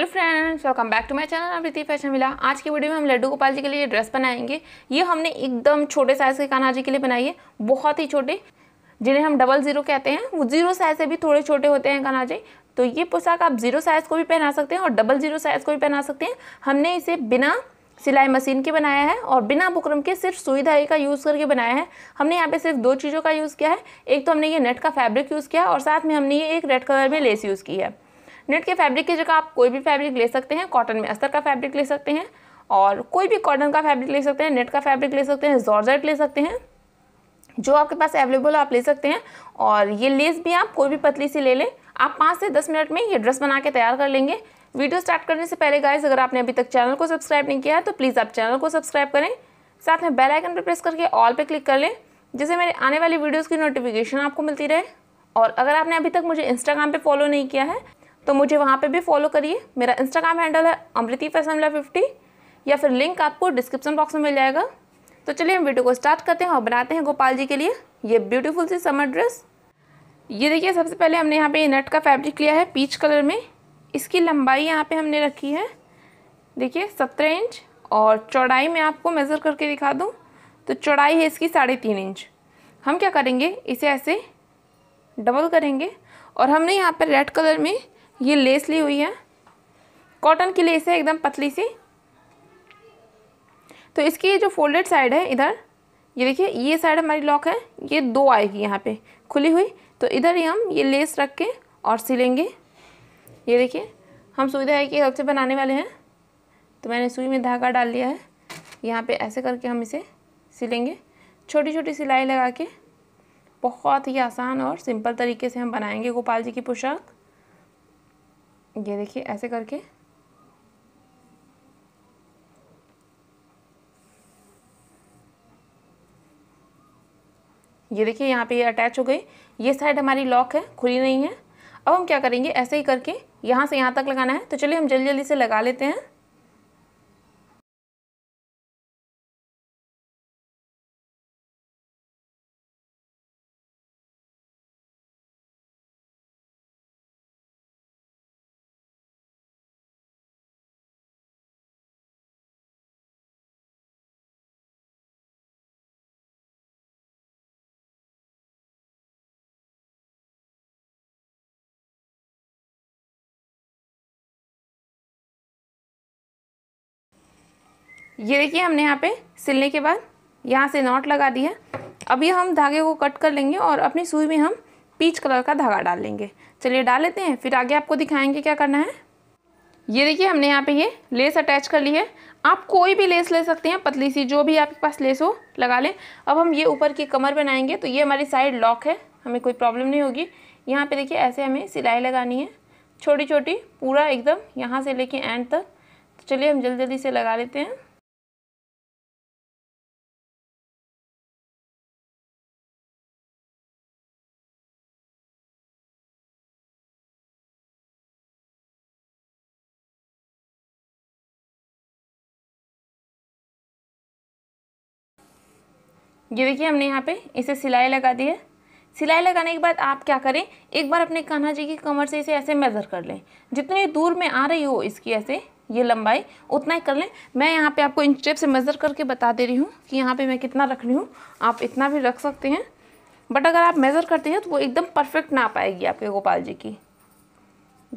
hello friends welcome back to my channel Amriti fashion मिला आज की वीडियो में हम लड्डू गोपाल जी के लिए ड्रेस बनाएंगे ये हमने एकदम छोटे साइज़ के कान्हा जी के लिए बनाई है बहुत ही छोटे जिन्हें हम डबल ज़ीरो कहते हैं वो ज़ीरो साइज़ से भी थोड़े छोटे होते हैं कान्हा जी तो ये पोशाक आप ज़ीरो साइज़ को भी पहना सकते हैं और डबल ज़ीरो साइज़ को भी पहना सकते हैं हमने इसे बिना सिलाई मशीन के बनाया है और बिना बुकरम के सिर्फ सुई धाई का यूज़ करके बनाया है हमने यहाँ पे सिर्फ दो चीज़ों का यूज़ किया है एक तो हमने ये नेट का फैब्रिक यूज़ किया और साथ में हमने ये एक रेड कलर में लेस यूज़ की है नेट के फैब्रिक की जगह आप कोई भी फैब्रिक ले सकते हैं कॉटन में अस्तर का फैब्रिक ले सकते हैं और कोई भी कॉटन का फैब्रिक ले सकते हैं नेट का फैब्रिक ले सकते हैं जॉर्जेट ले सकते हैं जो आपके पास अवेलेबल आप ले सकते हैं और ये लेस भी आप कोई भी पतली सी ले लें आप पाँच से दस मिनट में ये ड्रेस बना के तैयार कर लेंगे वीडियो स्टार्ट करने से पहले गाइस अगर आपने अभी तक चैनल को सब्सक्राइब नहीं किया है तो प्लीज़ आप चैनल को सब्सक्राइब करें साथ में बेल आइकन पर प्रेस करके ऑल पे क्लिक कर लें जिससे मेरे आने वाली वीडियोस की नोटिफिकेशन आपको मिलती रहे और अगर आपने अभी तक मुझे इंस्टाग्राम पे फॉलो नहीं किया है तो मुझे वहाँ पे भी फॉलो करिए मेरा इंस्टाग्राम हैंडल है अमृति फैसमला फिफ्टी या फिर लिंक आपको डिस्क्रिप्शन बॉक्स में मिल जाएगा तो चलिए हम वीडियो को स्टार्ट करते हैं और बनाते हैं गोपाल जी के लिए ये ब्यूटीफुल सी समर ड्रेस ये देखिए सबसे पहले हमने यहाँ पे नट का फैब्रिक लिया है पीच कलर में इसकी लंबाई यहाँ पे हमने रखी है देखिए सत्रह इंच और चौड़ाई में आपको मेज़र करके दिखा दूँ तो चौड़ाई है इसकी साढ़े तीन इंच हम क्या करेंगे इसे ऐसे डबल करेंगे और हमने यहाँ पर रेड कलर में ये लेस ली हुई है कॉटन की लेस है एकदम पतली सी तो इसकी ये जो फोल्डेड साइड है इधर ये देखिए ये साइड हमारी लॉक है ये दो आएगी यहाँ पे खुली हुई तो इधर ही हम ये लेस रख के और सिलेंगे ये देखिए हम सुविधा है कि अलग से बनाने वाले हैं तो मैंने सुई में धागा डाल लिया है यहाँ पे ऐसे करके हम इसे सिलेंगे छोटी छोटी सिलाई लगा के बहुत ही आसान और सिंपल तरीके से हम बनाएंगे गोपाल जी की पोशाक ये देखिए ऐसे करके ये देखिए यहाँ पे ये अटैच हो गई ये साइड हमारी लॉक है खुली नहीं है अब हम क्या करेंगे ऐसे ही करके यहाँ से यहाँ तक लगाना है तो चलिए हम जल्दी जल्दी से लगा लेते हैं ये देखिए हमने यहाँ पे सिलने के बाद यहाँ से नॉट लगा दी है अभी हम धागे को कट कर लेंगे और अपनी सुई में हम पीच कलर का धागा डाल लेंगे चलिए डाल लेते हैं फिर आगे आपको दिखाएंगे क्या करना है ये देखिए हमने यहाँ पे ये लेस अटैच कर ली है आप कोई भी लेस ले सकते हैं पतली सी जो भी आपके पास लेस हो लगा लें अब हम ये ऊपर की कमर बनाएंगे तो ये हमारी साइड लॉक है हमें कोई प्रॉब्लम नहीं होगी यहाँ पे देखिए ऐसे हमें सिलाई लगानी है छोटी छोटी पूरा एकदम यहाँ से लेके एंड तक तो चलिए हम जल्दी जल्दी से लगा लेते हैं ये देखिए हमने यहाँ पे इसे सिलाई लगा दी है सिलाई लगाने के बाद आप क्या करें एक बार अपने कान्हा जी की कमर से इसे ऐसे मेज़र कर लें जितनी दूर में आ रही हो इसकी ऐसे ये लंबाई उतना ही कर लें मैं यहाँ पे आपको इन स्टेप से मेज़र करके बता दे रही हूँ कि यहाँ पे मैं कितना रख रही हूँ आप इतना भी रख सकते हैं बट अगर आप मेज़र करते हैं तो वो एकदम परफेक्ट ना पाएगी आपके गोपाल जी की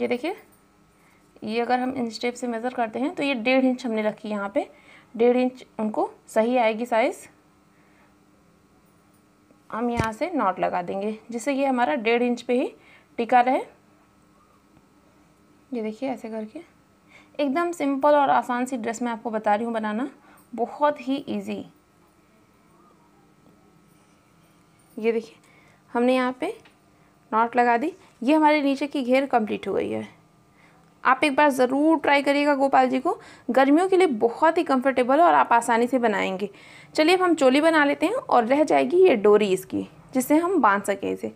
ये देखिए ये अगर हम इन स्टेप से मेज़र करते हैं तो ये डेढ़ इंच हमने रखी यहाँ पर डेढ़ इंच उनको सही आएगी साइज़ हम यहाँ से नॉट लगा देंगे जिससे ये हमारा डेढ़ इंच पे ही टिका रहे ये देखिए ऐसे करके एकदम सिंपल और आसान सी ड्रेस मैं आपको बता रही हूँ बनाना बहुत ही इजी ये देखिए हमने यहाँ पे नॉट लगा दी ये हमारे नीचे की घेर कंप्लीट हो गई है आप एक बार ज़रूर ट्राई करिएगा गोपाल जी को गर्मियों के लिए बहुत ही कंफर्टेबल है और आप आसानी से बनाएंगे चलिए अब हम चोली बना लेते हैं और रह जाएगी ये डोरी इसकी जिससे हम बांध सकें इसे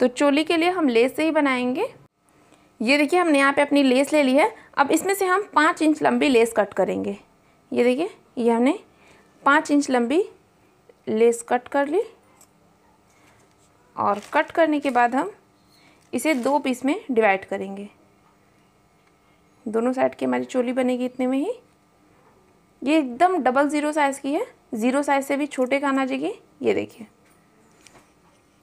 तो चोली के लिए हम लेस से ही बनाएंगे ये देखिए हमने यहाँ पे अपनी लेस ले ली है अब इसमें से हम पाँच इंच लंबी लेस कट करेंगे ये देखिए ये हमने पाँच इंच लंबी लेस कट कर ली और कट करने के बाद हम इसे दो पीस में डिवाइड करेंगे दोनों साइड की हमारी चोली बनेगी इतने में ही ये एकदम डबल ज़ीरो साइज़ की है ज़ीरो साइज़ से भी छोटे खाना चाहिए ये देखिए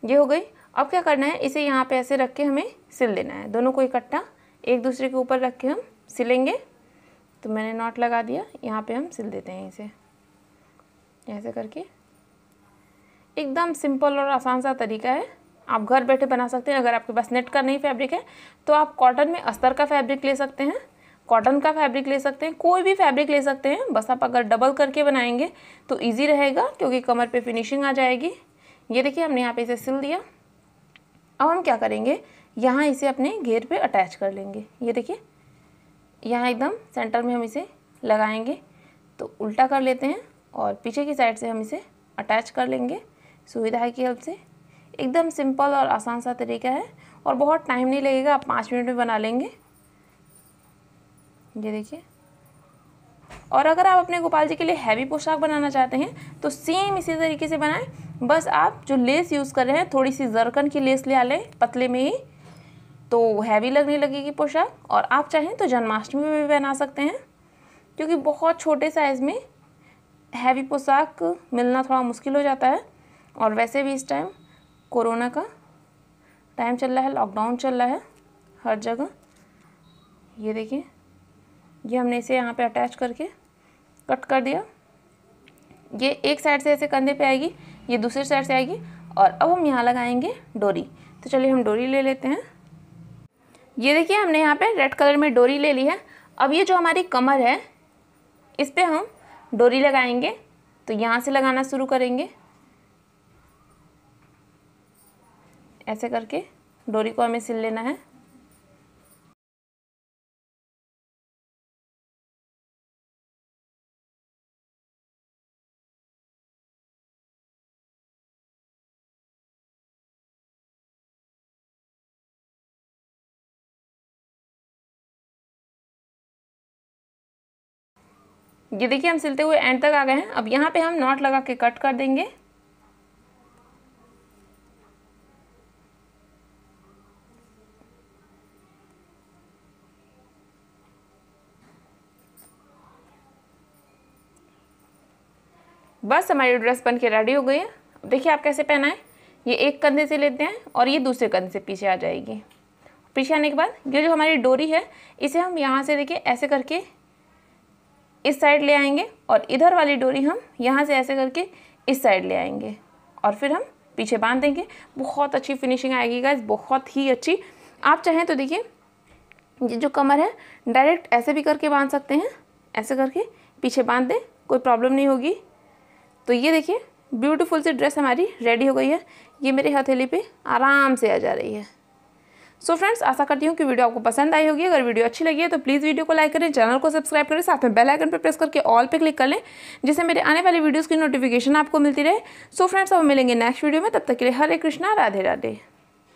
ये हो गई अब क्या करना है इसे यहाँ पे ऐसे रख के हमें सिल देना है दोनों को इकट्ठा एक दूसरे के ऊपर रख के हम सिलेंगे तो मैंने नॉट लगा दिया यहाँ पे हम सिल देते हैं इसे ऐसे करके एकदम सिंपल और आसान सा तरीका है आप घर बैठे बना सकते हैं अगर आपके पास नेट का नहीं फैब्रिक है तो आप कॉटन में अस्तर का फैब्रिक ले सकते हैं कॉटन का फैब्रिक ले सकते हैं कोई भी फैब्रिक ले सकते हैं बस आप अगर डबल करके बनाएंगे तो ईजी रहेगा क्योंकि कमर पे फिनिशिंग आ जाएगी ये देखिए हमने यहाँ पे इसे सिल दिया अब हम क्या करेंगे यहाँ इसे अपने घेर पे अटैच कर लेंगे ये देखिए यहाँ एकदम सेंटर में हम इसे लगाएंगे तो उल्टा कर लेते हैं और पीछे की साइड से हम इसे अटैच कर लेंगे सुविधा की हेल्प से एकदम सिंपल और आसान सा तरीका है और बहुत टाइम नहीं लगेगा आप पाँच मिनट में बना लेंगे ये देखिए और अगर आप अपने गोपाल जी के लिए हैवी पोशाक बनाना चाहते हैं तो सेम इसी तरीके से बनाएं बस आप जो लेस यूज़ कर रहे हैं थोड़ी सी जरकन की लेस ले आ लें पतले में ही तो हैवी लगने लगेगी पोशाक और आप चाहें तो जन्माष्टमी में भी पहना सकते हैं क्योंकि बहुत छोटे साइज़ में हैवी पोशाक मिलना थोड़ा मुश्किल हो जाता है और वैसे भी इस टाइम कोरोना का टाइम चल रहा है लॉकडाउन चल रहा है हर जगह ये देखिए ये हमने इसे यहाँ पे अटैच करके कट कर दिया ये एक साइड से ऐसे कंधे पे आएगी ये दूसरी साइड से आएगी और अब हम यहाँ लगाएंगे डोरी तो चलिए हम डोरी ले लेते हैं ये देखिए हमने यहाँ पे रेड कलर में डोरी ले ली है अब ये जो हमारी कमर है इस पर हम डोरी लगाएंगे तो यहाँ से लगाना शुरू करेंगे ऐसे करके डोरी को हमें सिल लेना है ये देखिए हम सिलते हुए एंड तक आ गए हैं अब यहाँ पे हम नॉट लगा के कट कर देंगे बस हमारी ड्रेस बन के रेडी हो गई है देखिए आप कैसे पहना है ये एक कंधे से लेते हैं और ये दूसरे कंधे से पीछे आ जाएगी पीछे आने के बाद ये जो हमारी डोरी है इसे हम यहाँ से देखिए ऐसे करके इस साइड ले आएंगे और इधर वाली डोरी हम यहाँ से ऐसे करके इस साइड ले आएंगे और फिर हम पीछे बांध देंगे बहुत अच्छी फिनिशिंग आएगी गाइज बहुत ही अच्छी आप चाहें तो देखिए ये जो कमर है डायरेक्ट ऐसे भी करके बांध सकते हैं ऐसे करके पीछे बांध दें कोई प्रॉब्लम नहीं होगी तो ये देखिए ब्यूटीफुल सी ड्रेस हमारी रेडी हो गई है ये मेरे हथेली पे आराम से आ जा रही है सो फ्रेंड्स आशा करती हूँ कि वीडियो आपको पसंद आई होगी अगर वीडियो अच्छी लगी है तो प्लीज़ वीडियो को लाइक करें चैनल को सब्सक्राइब करें साथ में बेल आइकन पर प्रेस करके ऑल पे क्लिक कर लें जिससे मेरे आने वाली वीडियोज़ की नोटिफिकेशन आपको मिलती रहे सो फ्रेंड्स अब मिलेंगे नेक्स्ट वीडियो में तब तक के लिए हरे कृष्णा राधे राधे